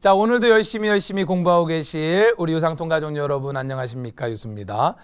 자, 오늘도 열심히 열심히 공부하고 계실 우리 유상통 가족 여러분 안녕하십니까? 유수입니다.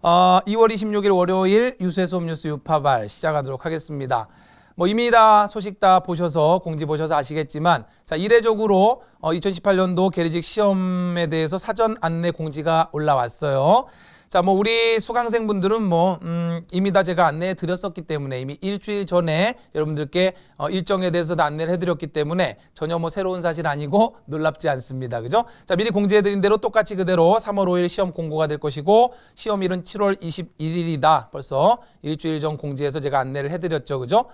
어, 2월 26일 월요일 유세소수 뉴스 유파발 시작하도록 하겠습니다. 뭐 이미 다 소식 다 보셔서 공지 보셔서 아시겠지만 자, 이례적으로 어, 2018년도 계리직 시험에 대해서 사전 안내 공지가 올라왔어요. 자, 뭐 우리 수강생분들은 뭐 음, 이미 다 제가 안내해 드렸었기 때문에 이미 일주일 전에 여러분들께 어, 일정에 대해서 도 안내를 해드렸기 때문에 전혀 뭐 새로운 사실 아니고 놀랍지 않습니다. 그죠? 자, 미리 공지해 드린 대로 똑같이 그대로 3월 5일 시험 공고가 될 것이고 시험일은 7월 21일이다. 벌써 일주일 전 공지해서 제가 안내를 해드렸죠. 그죠?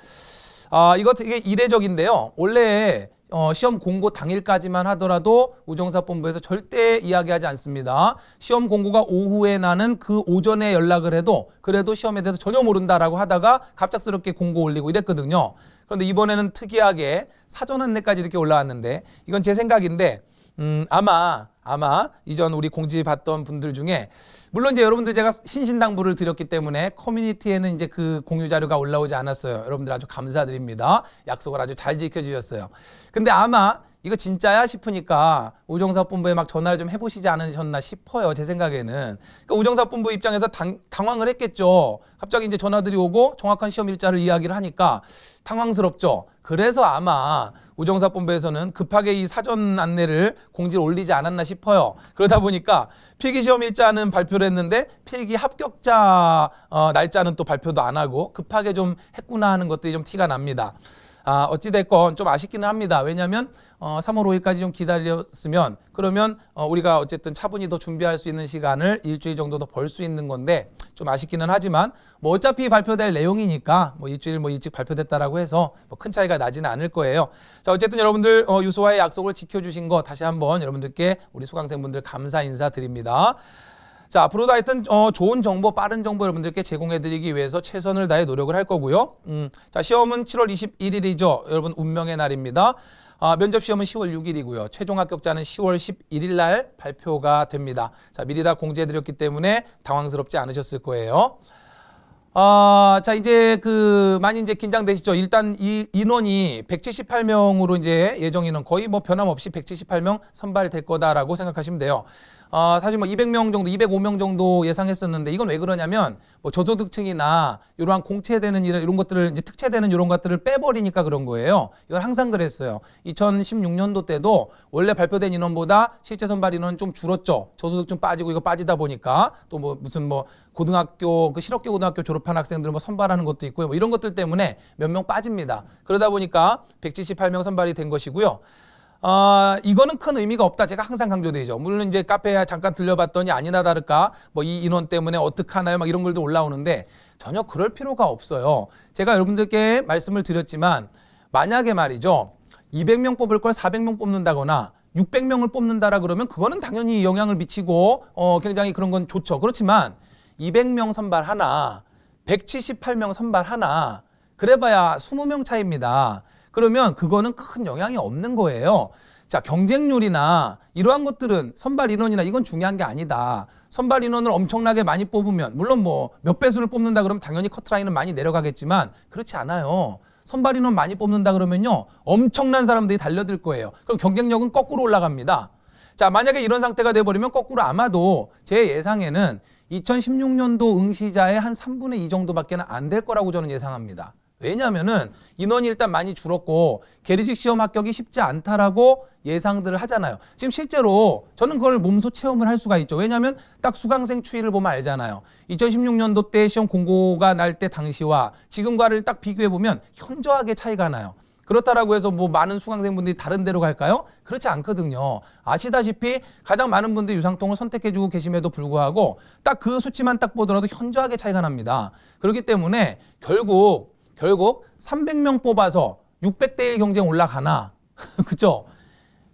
아, 이거 되게 이례적인데요. 원래 어, 시험 공고 당일까지만 하더라도 우정사본부에서 절대 이야기하지 않습니다. 시험 공고가 오후에 나는 그 오전에 연락을 해도 그래도 시험에 대해서 전혀 모른다라고 하다가 갑작스럽게 공고 올리고 이랬거든요. 그런데 이번에는 특이하게 사전 안내까지 이렇게 올라왔는데 이건 제 생각인데 음, 아마 아마 이전 우리 공지 받던 분들 중에 물론 이제 여러분들 제가 신신당부를 드렸기 때문에 커뮤니티에는 이제 그 공유 자료가 올라오지 않았어요. 여러분들 아주 감사드립니다. 약속을 아주 잘 지켜주셨어요. 근데 아마 이거 진짜야 싶으니까 우정사업본부에 막 전화를 좀 해보시지 않으셨나 싶어요. 제 생각에는. 그러니까 우정사업본부 입장에서 당, 당황을 했겠죠. 갑자기 이제 전화들이 오고 정확한 시험 일자를 이야기를 하니까 당황스럽죠. 그래서 아마 우정사업본부에서는 급하게 이 사전 안내를 공지를 올리지 않았나 싶어요. 그러다 보니까 필기시험 일자는 발표를 했는데 필기 합격자 어, 날짜는 또 발표도 안 하고 급하게 좀 했구나 하는 것들이 좀 티가 납니다. 아, 어찌됐건 좀 아쉽기는 합니다. 왜냐하면 어, 3월 5일까지 좀 기다렸으면 그러면 어, 우리가 어쨌든 차분히 더 준비할 수 있는 시간을 일주일 정도 더 벌 수 있는 건데 좀 아쉽기는 하지만 뭐 어차피 발표될 내용이니까 뭐 일주일 뭐 일찍 발표됐다라고 해서 뭐큰 차이가 나지는 않을 거예요. 자 어쨌든 여러분들 어, 유소와의 약속을 지켜주신 거 다시 한번 여러분들께 우리 수강생분들 감사 인사 드립니다. 자, 앞으로도 하여튼 어, 좋은 정보, 빠른 정보 여러분들께 제공해드리기 위해서 최선을 다해 노력을 할 거고요. 음, 자, 시험은 7월 21일이죠. 여러분 운명의 날입니다. 아, 면접 시험은 10월 6일이고요. 최종 합격자는 10월 11일 날 발표가 됩니다. 자, 미리 다 공지해드렸기 때문에 당황스럽지 않으셨을 거예요. 아, 자, 이제 그, 많이 이제 긴장되시죠? 일단 이 인원이 178명으로 이제 예정인은 거의 뭐 변함없이 178명 선발될 거다라고 생각하시면 돼요. 어, 사실 뭐 200명 정도, 205명 정도 예상했었는데 이건 왜 그러냐면 뭐 저소득층이나 이러한 공채되는 이런, 이런 것들을 이제 특채되는 이런 것들을 빼버리니까 그런 거예요. 이걸 항상 그랬어요. 2016년도 때도 원래 발표된 인원보다 실제 선발 인원 좀 줄었죠. 저소득층 빠지고 이거 빠지다 보니까 또 뭐 무슨 뭐 고등학교 그 실업계 고등학교 졸업한 학생들 뭐 선발하는 것도 있고요. 뭐 이런 것들 때문에 몇 명 빠집니다. 그러다 보니까 178명 선발이 된 것이고요. 어, 이거는 큰 의미가 없다. 제가 항상 강조되죠 물론 이제 카페에 잠깐 들려봤더니 아니나 다를까 뭐 이 인원 때문에 어떡하나요? 막 이런 글도 올라오는데 전혀 그럴 필요가 없어요. 제가 여러분들께 말씀을 드렸지만 만약에 말이죠. 200명 뽑을 걸 400명 뽑는다거나 600명을 뽑는다라 그러면 그거는 당연히 영향을 미치고 어, 굉장히 그런 건 좋죠. 그렇지만 200명 선발 하나, 178명 선발 하나, 그래봐야 20명 차입니다. 그러면 그거는 큰 영향이 없는 거예요. 자 경쟁률이나 이러한 것들은 선발 인원이나 이건 중요한 게 아니다. 선발 인원을 엄청나게 많이 뽑으면 물론 뭐 몇 배수를 뽑는다 그러면 당연히 커트라인은 많이 내려가겠지만 그렇지 않아요. 선발 인원 많이 뽑는다 그러면요. 엄청난 사람들이 달려들 거예요. 그럼 경쟁력은 거꾸로 올라갑니다. 자 만약에 이런 상태가 돼버리면 거꾸로 아마도 제 예상에는 2016년도 응시자의 한 3분의 2 정도밖에 안 될 거라고 저는 예상합니다. 왜냐면은 인원이 일단 많이 줄었고 계리직 시험 합격이 쉽지 않다라고 예상들을 하잖아요. 지금 실제로 저는 그걸 몸소 체험을 할 수가 있죠. 왜냐하면 딱 수강생 추이를 보면 알잖아요. 2016년도 때 시험 공고가 날 때 당시와 지금과를 딱 비교해 보면 현저하게 차이가 나요. 그렇다라고 해서 뭐 많은 수강생분들이 다른 데로 갈까요? 그렇지 않거든요. 아시다시피 가장 많은 분들이 유상통을 선택해주고 계심에도 불구하고 딱 그 수치만 딱 보더라도 현저하게 차이가 납니다. 그렇기 때문에 결국 결국 300명 뽑아서 600대1 경쟁 올라가나 그죠?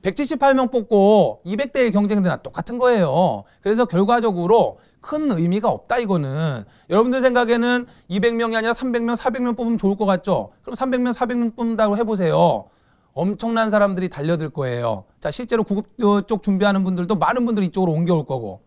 178명 뽑고 200대1 경쟁되나 똑같은 거예요. 그래서 결과적으로 큰 의미가 없다 이거는. 여러분들 생각에는 200명이 아니라 300명, 400명 뽑으면 좋을 것 같죠? 그럼 300명, 400명 뽑는다고 해보세요. 엄청난 사람들이 달려들 거예요. 자, 실제로 구급 쪽 준비하는 분들도 많은 분들이 이쪽으로 옮겨올 거고.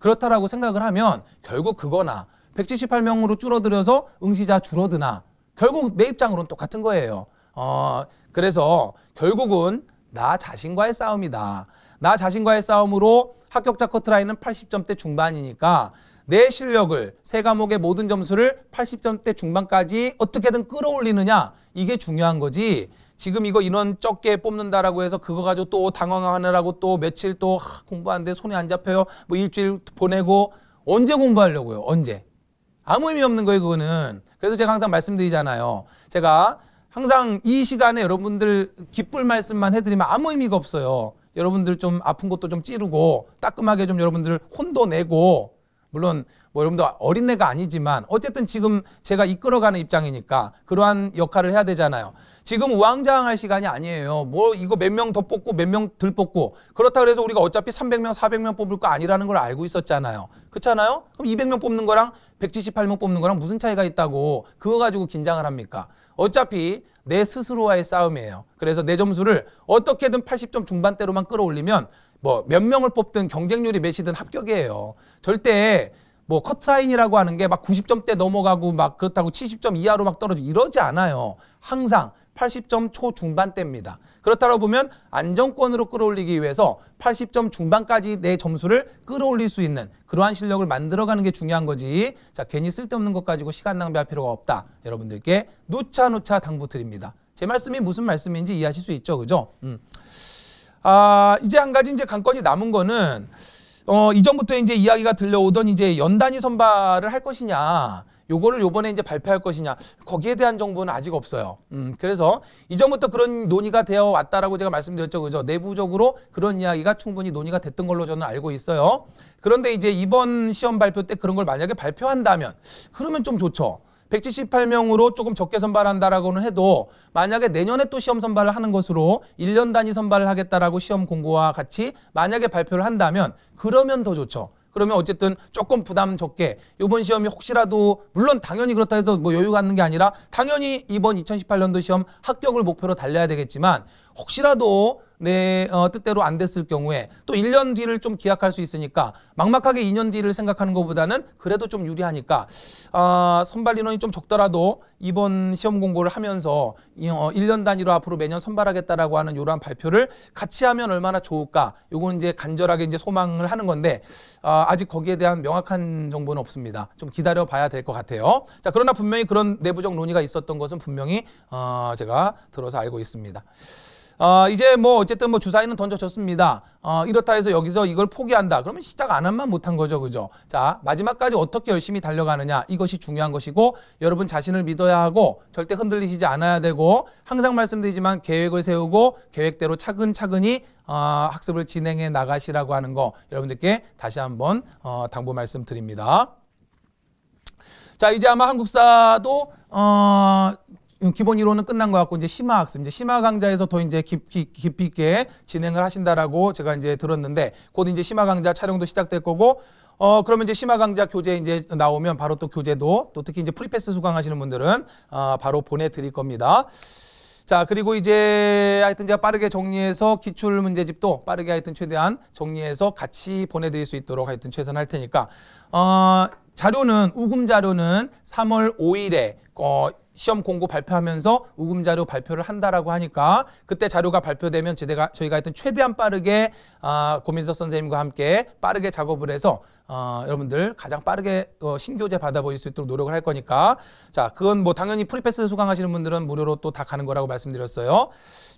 그렇다라고 생각을 하면 결국 그거나 178명으로 줄어들어서 응시자 줄어드나 결국 내 입장으로는 똑같은 거예요. 어, 그래서 결국은 나 자신과의 싸움이다. 나 자신과의 싸움으로 합격자 커트라인은 80점대 중반이니까 내 실력을 세 과목의 모든 점수를 80점대 중반까지 어떻게든 끌어올리느냐 이게 중요한 거지. 지금 이거 인원 적게 뽑는다라고 해서 그거 가지고 또 당황하느라고 또 며칠 또 공부 하는데 손이 안 잡혀요. 뭐 일주일 보내고 언제 공부하려고요? 언제? 아무 의미 없는 거예요, 그거는. 그래서 제가 항상 말씀드리잖아요. 제가 항상 이 시간에 여러분들 기쁠 말씀만 해드리면 아무 의미가 없어요. 여러분들 좀 아픈 것도 좀 찌르고 따끔하게 좀 여러분들 혼도 내고 물론 뭐여러분들 어린애가 아니지만 어쨌든 지금 제가 이끌어가는 입장이니까 그러한 역할을 해야 되잖아요. 지금 우왕좌왕할 시간이 아니에요. 뭐 이거 몇 명 더 뽑고 몇 명 덜 뽑고 그렇다 그래서 우리가 어차피 300명, 400명 뽑을 거 아니라는 걸 알고 있었잖아요. 그렇잖아요? 그럼 200명 뽑는 거랑 178명 뽑는 거랑 무슨 차이가 있다고 그거 가지고 긴장을 합니까? 어차피 내 스스로와의 싸움이에요. 그래서 내 점수를 어떻게든 80점 중반대로만 끌어올리면 뭐 몇 명을 뽑든 경쟁률이 몇이든 합격이에요. 절대 뭐 커트라인이라고 하는 게 막 90점대 넘어가고 막 그렇다고 70점 이하로 막 떨어지고 이러지 않아요. 항상 80점 초중반대입니다. 그렇다고 보면 안정권으로 끌어올리기 위해서 80점 중반까지 내 점수를 끌어올릴 수 있는 그러한 실력을 만들어가는 게 중요한 거지 자 괜히 쓸데없는 것 가지고 시간 낭비할 필요가 없다. 여러분들께 누차누차 당부드립니다. 제 말씀이 무슨 말씀인지 이해하실 수 있죠. 그죠? 음. 아, 이제 한 가지 이제 관건이 남은 거는 어, 이전부터 이제 이야기가 들려오던 이제 연단위 선발을 할 것이냐 요거를 요번에 이제 발표할 것이냐 거기에 대한 정보는 아직 없어요. 음, 그래서 이전부터 그런 논의가 되어 왔다라고 제가 말씀드렸죠. 그죠? 내부적으로 그런 이야기가 충분히 논의가 됐던 걸로 저는 알고 있어요. 그런데 이제 이번 시험 발표 때 그런 걸 만약에 발표한다면 그러면 좀 좋죠. 178명으로 조금 적게 선발한다라고는 해도 만약에 내년에 또 시험 선발을 하는 것으로 1년 단위 선발을 하겠다라고 시험 공고와 같이 만약에 발표를 한다면 그러면 더 좋죠. 그러면 어쨌든 조금 부담 적게 이번 시험이 혹시라도 물론 당연히 그렇다 해서 뭐여유갖는게 아니라 당연히 이번 2018년도 시험 합격을 목표로 달려야 되겠지만 혹시라도 내 어, 뜻대로 안 됐을 경우에 또 1년 뒤를 좀 기약할 수 있으니까 막막하게 2년 뒤를 생각하는 것보다는 그래도 좀 유리하니까 아, 선발 인원이 좀 적더라도 이번 시험 공고를 하면서 어, 1년 단위로 앞으로 매년 선발하겠다라고 하는 이러한 발표를 같이 하면 얼마나 좋을까 요건 이제 간절하게 이제 소망을 하는 건데 아, 아직 거기에 대한 명확한 정보는 없습니다. 좀 기다려 봐야 될 것 같아요. 자 그러나 분명히 그런 내부적 논의가 있었던 것은 분명히 어, 제가 들어서 알고 있습니다. 어, 이제 뭐 어쨌든 뭐 주사위는 던져졌습니다. 어, 이렇다 해서 여기서 이걸 포기한다. 그러면 시작 안 한 만 못한 거죠. 그죠? 자, 마지막까지 어떻게 열심히 달려가느냐. 이것이 중요한 것이고 여러분 자신을 믿어야 하고 절대 흔들리시지 않아야 되고 항상 말씀드리지만 계획을 세우고 계획대로 차근차근히 어, 학습을 진행해 나가시라고 하는 거 여러분들께 다시 한번 어, 당부 말씀드립니다. 자, 이제 아마 한국사도 어, 음, 기본 이론은 끝난 것 같고 이제 심화 학습, 이제 심화 강좌에서 더 이제 깊이 깊이 있게 진행을 하신다라고 제가 이제 들었는데 곧 이제 심화 강좌 촬영도 시작될 거고 어 그러면 이제 심화 강좌 교재 이제 나오면 바로 또 교재도 또 특히 이제 프리패스 수강하시는 분들은 어, 바로 보내드릴 겁니다. 자 그리고 이제 하여튼 제가 빠르게 정리해서 기출 문제집도 빠르게 하여튼 최대한 정리해서 같이 보내드릴 수 있도록 하여튼 최선할 테니까 어 자료는 우금 자료는 3월 5일에 어, 시험 공고 발표하면서 우금 자료 발표를 한다라고 하니까 그때 자료가 발표되면 제가 저희가 하여튼 최대한 빠르게 아, 고민서 선생님과 함께 빠르게 작업을 해서 어, 여러분들 가장 빠르게 어, 신교재 받아보실 수 있도록 노력을 할 거니까 자 그건 뭐 당연히 프리패스 수강하시는 분들은 무료로 또 다 가는 거라고 말씀드렸어요.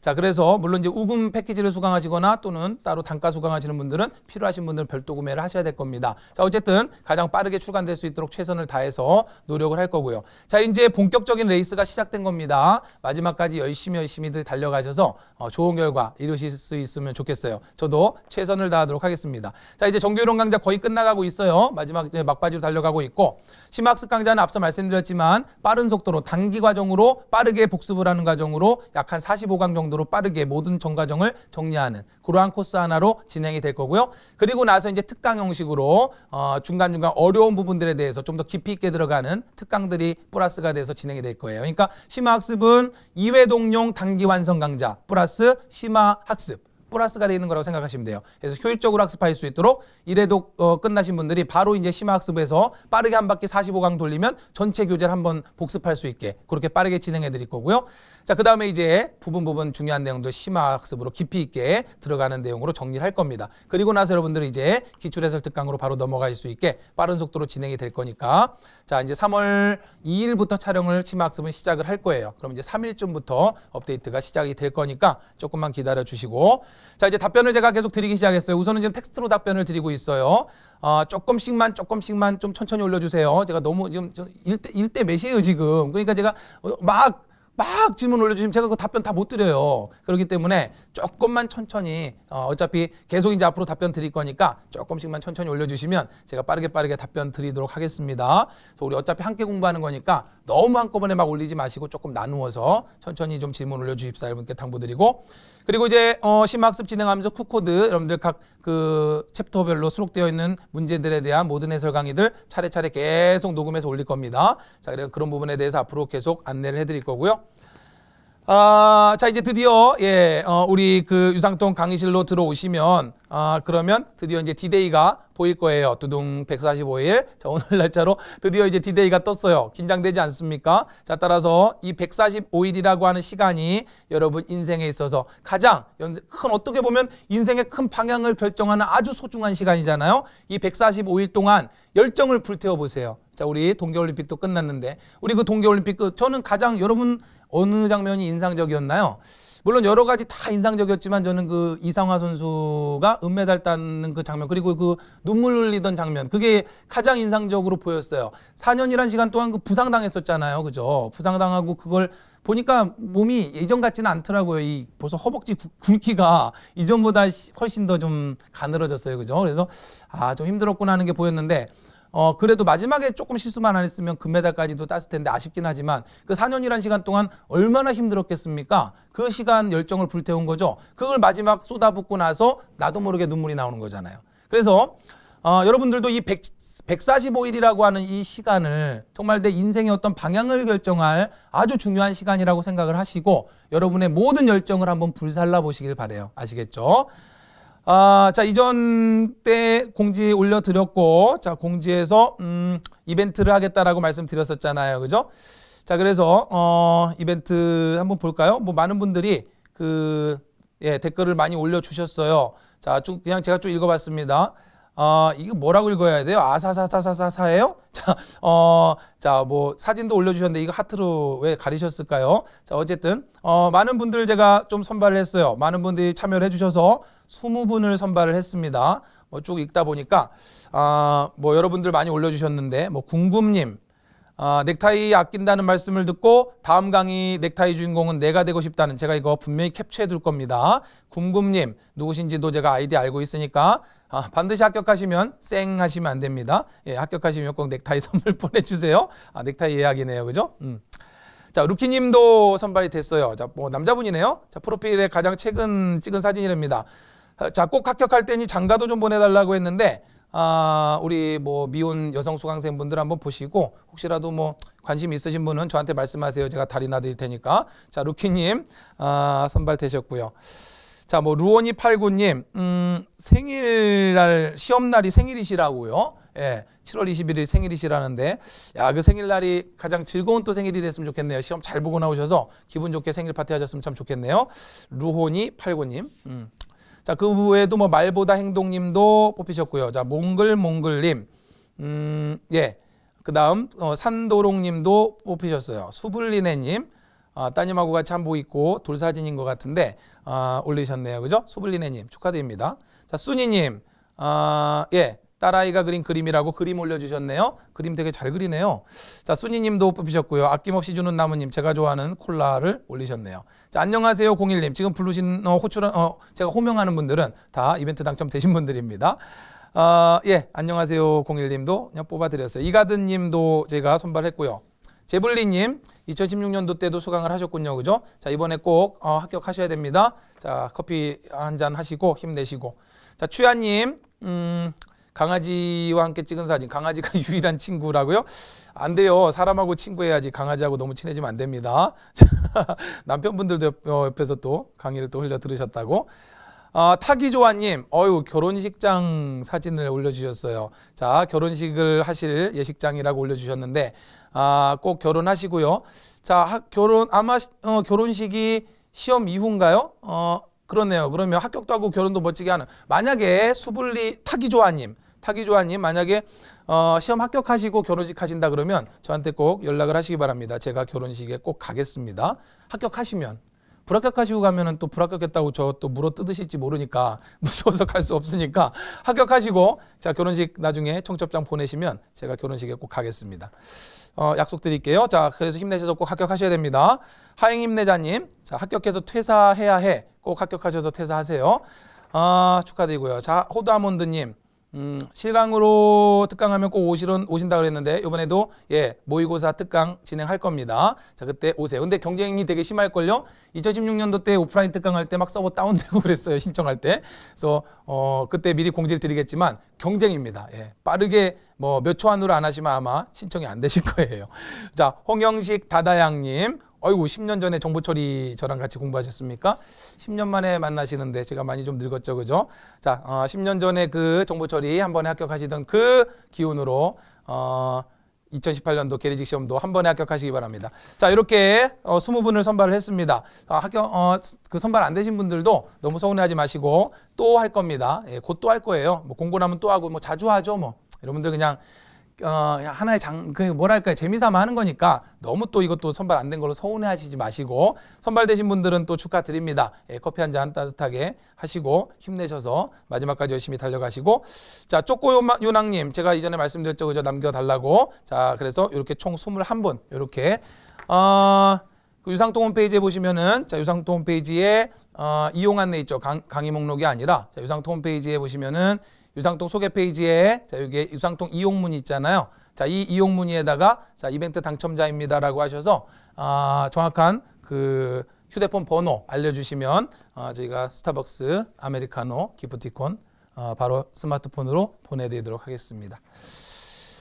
자 그래서 물론 이제 우금 패키지를 수강하시거나 또는 따로 단가 수강하시는 분들은 필요하신 분들은 별도 구매를 하셔야 될 겁니다. 자 어쨌든 가장 빠르게 출간될 수 있도록 최선을 다해서 노력을 할 거고요. 자 이제 이제 본격적인 레이스가 시작된 겁니다. 마지막까지 열심히 열심히들 달려가셔서 어, 좋은 결과 이루실 수 있으면 좋겠어요. 저도 최선을 다하도록 하겠습니다. 자 이제 정규론 강좌 거의 끝나가고 있어요. 마지막 이제 막바지로 달려가고 있고 심학습 강좌는 앞서 말씀드렸지만 빠른 속도로 단기 과정으로 빠르게 복습을 하는 과정으로 약한 45강 정도로 빠르게 모든 전과정을 정리하는 그러한 코스 하나로 진행이 될 거고요. 그리고 나서 이제 특강 형식으로 어, 중간중간 어려운 부분들에 대해서 좀 더 깊이 있게 들어가는 특강들이 플러스가 돼서 진행이 될 거예요. 그러니까 심화학습은 2회 동용 단기 완성 강좌 플러스 심화학습 플러스가 되어 있는 거라고 생각하시면 돼요. 그래서 효율적으로 학습할 수 있도록 이래도 어, 끝나신 분들이 바로 이제 심화학습에서 빠르게 한 바퀴 45강 돌리면 전체 교재를 한번 복습할 수 있게 그렇게 빠르게 진행해 드릴 거고요. 자, 그 다음에 이제 부분 부분 중요한 내용도 심화학습으로 깊이 있게 들어가는 내용으로 정리를 할 겁니다. 그리고 나서 여러분들은 이제 기출해설 특강으로 바로 넘어갈 수 있게 빠른 속도로 진행이 될 거니까 자, 이제 3월 2일부터 촬영을 심화학습은 시작을 할 거예요. 그럼 이제 3일쯤부터 업데이트가 시작이 될 거니까 조금만 기다려 주시고 자 이제 답변을 제가 계속 드리기 시작했어요. 우선은 지금 텍스트로 답변을 드리고 있어요. 어, 조금씩만 조금씩만 좀 천천히 올려주세요. 제가 너무 지금 일대 일대 몇이에요 지금. 그러니까 제가 어, 막막 질문 올려주시면 제가 그 답변 다 못 드려요. 그렇기 때문에 조금만 천천히 어, 어차피 계속 이제 앞으로 답변 드릴 거니까 조금씩만 천천히 올려주시면 제가 빠르게 빠르게 답변 드리도록 하겠습니다. 그래서 우리 어차피 함께 공부하는 거니까 너무 한꺼번에 막 올리지 마시고 조금 나누어서 천천히 좀 질문 올려주십사 여러분께 당부드리고 그리고 이제 어, 심화학습 진행하면서 쿠코드 여러분들 각 그 챕터별로 수록되어 있는 문제들에 대한 모든 해설 강의들 차례차례 계속 녹음해서 올릴 겁니다. 자그래 그런 부분에 대해서 앞으로 계속 안내를 해드릴 거고요. 아, 자 이제 드디어 예, 어, 우리 그 유상통 강의실로 들어오시면 아, 그러면 드디어 이제 디데이가 보일 거예요. 두둥 145일. 자, 오늘 날짜로 드디어 이제 디데이가 떴어요. 긴장되지 않습니까? 자, 따라서 이 145일이라고 하는 시간이 여러분 인생에 있어서 가장 큰 어떻게 보면 인생의 큰 방향을 결정하는 아주 소중한 시간이잖아요. 이 145일 동안 열정을 불태워 보세요. 자, 우리 동계올림픽도 끝났는데 우리 그 동계올림픽 그 저는 가장 여러분 어느 장면이 인상적이었나요? 물론 여러 가지 다 인상적이었지만 저는 그 이상화 선수가 은메달 땄는 그 장면 그리고 그 눈물 흘리던 장면 그게 가장 인상적으로 보였어요. 4년이란 시간 동안 그 부상당했었잖아요. 그죠? 부상당하고 그걸 보니까 몸이 예전 같지는 않더라고요. 이 벌써 허벅지 굵기가 이전보다 훨씬 더 좀 가늘어졌어요. 그죠? 그래서 아, 좀 힘들었구나 하는 게 보였는데 어, 그래도 마지막에 조금 실수만 안 했으면 금메달까지도 땄을 텐데 아쉽긴 하지만 그 4년이란 시간 동안 얼마나 힘들었겠습니까? 그 시간 열정을 불태운 거죠. 그걸 마지막 쏟아붓고 나서 나도 모르게 눈물이 나오는 거잖아요. 그래서 어, 여러분들도 이 100, 145일이라고 하는 이 시간을 정말 내 인생의 어떤 방향을 결정할 아주 중요한 시간이라고 생각을 하시고 여러분의 모든 열정을 한번 불살라 보시길 바래요. 아시겠죠? 아, 자, 이전 때 공지 올려드렸고, 자, 공지에서, 음, 이벤트를 하겠다라고 말씀드렸었잖아요. 그죠? 자, 그래서, 어, 이벤트 한번 볼까요? 뭐, 많은 분들이 그, 예, 댓글을 많이 올려주셨어요. 자, 쭉, 그냥 제가 쭉 읽어봤습니다. 어, 이거 뭐라고 읽어야 돼요? 아사사사사사사예요? 자, 어, 자, 뭐 사진도 올려주셨는데 이거 하트로 왜 가리셨을까요? 자, 어쨌든 어, 많은 분들 제가 좀 선발을 했어요. 많은 분들이 참여를 해주셔서 20분을 선발을 했습니다. 뭐 쭉 읽다 보니까 아, 뭐 여러분들 많이 올려 주셨는데 뭐 궁금님 아, 넥타이 아낀다는 말씀을 듣고 다음 강의 넥타이 주인공은 내가 되고 싶다는 제가 이거 분명히 캡처해 둘 겁니다. 궁금님 누구신지도 제가 아이디 알고 있으니까 아, 반드시 합격하시면 쌩 하시면 안 됩니다. 예, 합격하시면 꼭 넥타이 선물 보내주세요. 아, 넥타이 예약이네요. 그죠? 음. 자, 루키님도 선발이 됐어요. 자, 뭐 남자분이네요. 자, 프로필에 가장 최근 찍은 사진이랍니다. 어, 자, 꼭 합격할 때니 장가도 좀 보내달라고 했는데 아, 우리 뭐 미혼 여성 수강생 분들 한번 보시고 혹시라도 뭐 관심 있으신 분은 저한테 말씀하세요. 제가 다리나 드릴 테니까. 자, 루키님 아, 선발되셨고요. 자, 뭐루오이 팔구님 음, 생일날 시험날이 생일이시라고요. 예, 7월 21일 생일이시라는데 야그 생일날이 가장 즐거운 또 생일이 됐으면 좋겠네요. 시험 잘 보고 나오셔서 기분 좋게 생일 파티 하셨으면 참 좋겠네요. 루호니 팔고님. 음. 자, 그 후에도 뭐 말보다 행동님도 뽑히셨고요. 자, 몽글몽글님. 음, 예. 그 다음, 어, 산도롱님도 뽑히셨어요. 수블리네님. 아, 따님하고 같이 한복 입고 돌사진인 것 같은데, 아, 올리셨네요. 그죠? 수블리네님. 축하드립니다. 자, 순이님. 아, 예. 딸아이가 그린 그림이라고 그림 올려주셨네요. 그림 되게 잘 그리네요. 자, 순이님도 뽑히셨고요. 아낌없이 주는 나무님, 제가 좋아하는 콜라를 올리셨네요. 자, 안녕하세요, 공일님. 지금 부르신 어, 호출 어, 제가 호명하는 분들은 다 이벤트 당첨되신 분들입니다. 어, 예, 안녕하세요, 공일님도 그냥 뽑아드렸어요. 이가든님도 제가 선발했고요. 제블리님 2016년도 때도 수강을 하셨군요, 그죠? 자 이번에 꼭 어, 합격하셔야 됩니다. 자 커피 한잔 하시고 힘내시고 자 추야님 음, 강아지와 함께 찍은 사진 강아지가 유일한 친구라고요? 안 돼요. 사람하고 친구해야지 강아지하고 너무 친해지면 안 됩니다. 남편분들도 옆, 어, 에서또 강의를 또 흘려 들으셨다고. 아, 타기조아님, 어유 결혼식장 사진을 올려주셨어요. 자, 결혼식을 하실 예식장이라고 올려주셨는데, 아, 꼭 결혼하시고요. 자, 하, 결혼, 아마, 어, 결혼식이 시험 이후인가요? 어, 그러네요. 그러면 합격도 하고 결혼도 멋지게 하는. 만약에 수불리 타기조아님 타기조아님 만약에 어, 시험 합격하시고 결혼식 하신다 그러면 저한테 꼭 연락을 하시기 바랍니다. 제가 결혼식에 꼭 가겠습니다. 합격하시면 불합격하시고 가면은 또 불합격했다고 저 또 물어 뜯으실지 모르니까 무서워서 갈 수 없으니까 합격하시고 자 결혼식 나중에 청첩장 보내시면 제가 결혼식에 꼭 가겠습니다. 어, 약속드릴게요. 자 그래서 힘내셔서 꼭 합격하셔야 됩니다. 하행 힘내자님 자 합격해서 퇴사해야 해. 꼭 합격하셔서 퇴사하세요. 아 축하드리고요. 자 호두 아몬드님 음, 실강으로 특강하면 꼭 오시는, 오신다 그랬는데 이번에도 예 모의고사 특강 진행할 겁니다. 자 그때 오세요. 근데 경쟁이 되게 심할걸요. 2016년도 때 오프라인 특강할 때 막 서버 다운되고 그랬어요. 신청할 때. 그래서 어, 그때 미리 공지를 드리겠지만 경쟁입니다. 예, 빠르게 뭐 몇 초 안으로 안 하시면 아마 신청이 안 되실 거예요. 자 홍영식 다다양님 아이고 10년 전에 정보처리 저랑 같이 공부하셨습니까? 10년 만에 만나시는데 제가 많이 좀 늙었죠, 그죠? 자, 어, 10년 전에 그 정보처리 한 번에 합격하시던 그 기운으로 어, 2018년도 게리직 시험도 한 번에 합격하시기 바랍니다. 자, 이렇게 어, 20분을 선발을 했습니다. 어, 아, 합격, 어, 그 선발 안 되신 분들도 너무 서운해하지 마시고 또 할 겁니다. 예, 곧 또 할 거예요. 뭐 공고 나면 또 하고 뭐 자주 하죠, 뭐. 여러분들 그냥 어, 하나의 장, 그 뭐랄까요. 재미삼아 하는 거니까 너무 또 이것도 선발 안 된 걸로 서운해 하시지 마시고 선발되신 분들은 또 축하드립니다. 예, 커피 한 잔 따뜻하게 하시고 힘내셔서 마지막까지 열심히 달려가시고 자, 쪼꼬요낭님 제가 이전에 말씀드렸죠. 그죠? 남겨달라고. 자, 그래서 이렇게 총 21분 이렇게 어, 그 유상통 홈페이지에 보시면은 자, 유상통 홈페이지에 어, 이용 안내 있죠. 강, 강의 목록이 아니라 자, 유상통 홈페이지에 보시면은 유상통 소개 페이지에 자 여기에 유상통 이용문이 있잖아요. 자 이 이용문의에다가 자 이벤트 당첨자입니다라고 하셔서 아, 정확한 그 휴대폰 번호 알려주시면 아 저희가 스타벅스 아메리카노 기프티콘 아 바로 스마트폰으로 보내드리도록 하겠습니다.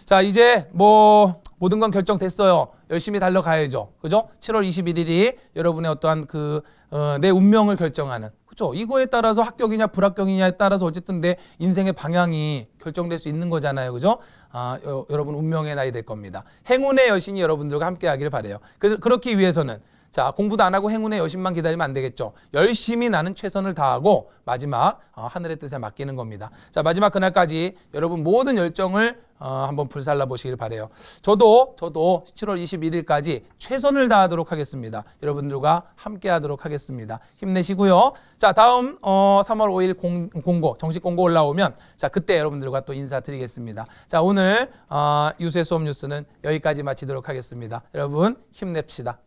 자 이제 뭐 모든 건 결정됐어요. 열심히 달려가야죠. 그죠? 7월 21일이 여러분의 어떠한 그내 어, 운명을 결정하는 그렇죠? 이거에 따라서 합격이냐 불합격이냐에 따라서 어쨌든 내 인생의 방향이 결정될 수 있는 거잖아요. 그죠? 아, 여, 러분 운명의 나이될 겁니다. 행운의 여신이 여러분들과 함께 하기를 바래요. 그, 그렇기 위해서는 자, 공부도 안 하고 행운의 여신만 기다리면 안 되겠죠. 열심히 나는 최선을 다하고 마지막 어, 하늘의 뜻에 맡기는 겁니다. 자, 마지막 그날까지 여러분 모든 열정을 어, 한번 불살라 보시길 바래요. 저도 저도 7월 21일까지 최선을 다하도록 하겠습니다. 여러분들과 함께 하도록 하겠습니다. 힘내시고요. 자, 다음 어, 3월 5일 공, 공고 정식 공고 올라오면 자, 그때 여러분들과 또 인사드리겠습니다. 자, 오늘 어, 유세 수업 뉴스는 여기까지 마치도록 하겠습니다. 여러분 힘냅시다.